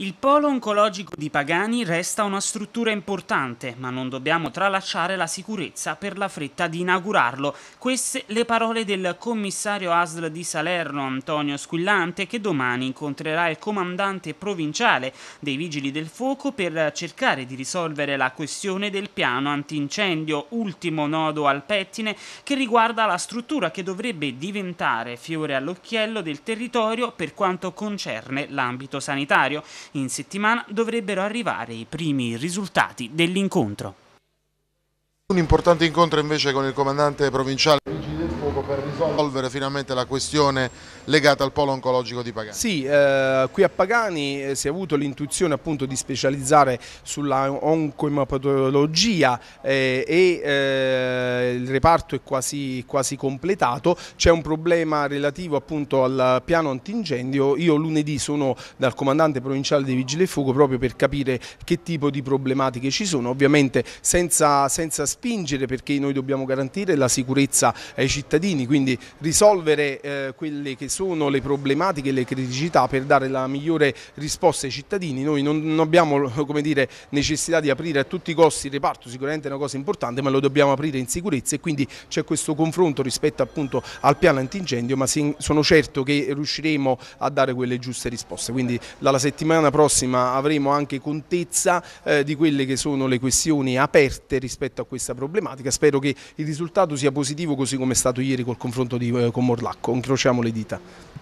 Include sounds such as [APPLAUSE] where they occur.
Il polo oncologico di Pagani resta una struttura importante, ma non dobbiamo tralasciare la sicurezza per la fretta di inaugurarlo. Queste le parole del commissario ASL di Salerno, Antonio Squillante, che domani incontrerà il comandante provinciale dei Vigili del Fuoco per cercare di risolvere la questione del piano antincendio, ultimo nodo al pettine, che riguarda la struttura che dovrebbe diventare fiore all'occhiello del territorio per quanto concerne l'ambito sanitario. In settimana dovrebbero arrivare i primi risultati dell'incontro. Un importante incontro invece con il comandante provinciale. Luogo per risolvere finalmente la questione legata al polo oncologico di Pagani. Sì, eh, qui a Pagani eh, si è avuto l'intuizione appunto di specializzare sulla oncoematologia eh, e eh, il reparto è quasi, quasi completato, c'è un problema relativo appunto al piano antincendio, io lunedì sono dal comandante provinciale dei Vigili del Fuoco proprio per capire che tipo di problematiche ci sono, ovviamente senza, senza spingere perché noi dobbiamo garantire la sicurezza ai cittadini cittadini, quindi risolvere eh, quelle che sono le problematiche e le criticità per dare la migliore risposta ai cittadini. Noi non, non abbiamo [LAUGHS] dire, necessità di aprire a tutti i costi il reparto, sicuramente è una cosa importante, ma lo dobbiamo aprire in sicurezza e quindi c'è questo confronto rispetto appunto al piano antincendio, ma sono certo che riusciremo a dare quelle giuste risposte. Quindi dalla settimana prossima avremo anche contezza eh, di quelle che sono le questioni aperte rispetto a questa problematica. Spero che il risultato sia positivo così come è stato ieri ieri col confronto di, eh, con Morlacco, incrociamo le dita.